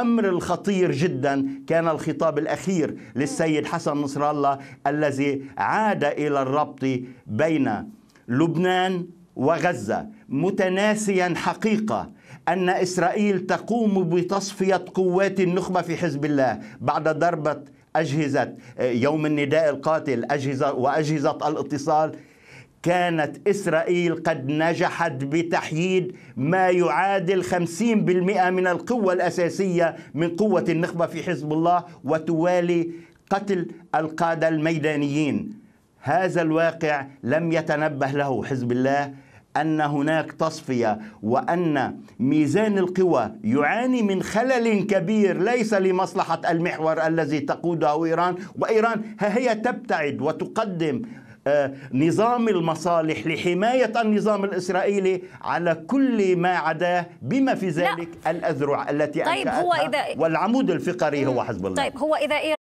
الأمر الخطير جدا كان الخطاب الأخير للسيد حسن نصر الله الذي عاد إلى الربط بين لبنان وغزة متناسيا حقيقة أن إسرائيل تقوم بتصفية قوات النخبة في حزب الله بعد ضربة أجهزة آه، يوم النداء القاتل أجهزة وأجهزة الاتصال كانت إسرائيل قد نجحت بتحييد ما يعادل 50% من القوة الأساسية من قوة النخبة في حزب الله وتوالي قتل القادة الميدانيين هذا الواقع لم يتنبه له حزب الله أن هناك تصفية وأن ميزان القوى يعاني من خلل كبير ليس لمصلحة المحور الذي تقوده إيران وإيران ها هي تبتعد وتقدم آه، نظام المصالح لحماية النظام الإسرائيلي على كل ما عداه بما في ذلك لا. الأذرع التي طيب هو إذا والعمود الفقري هو حزب الله طيب هو إذا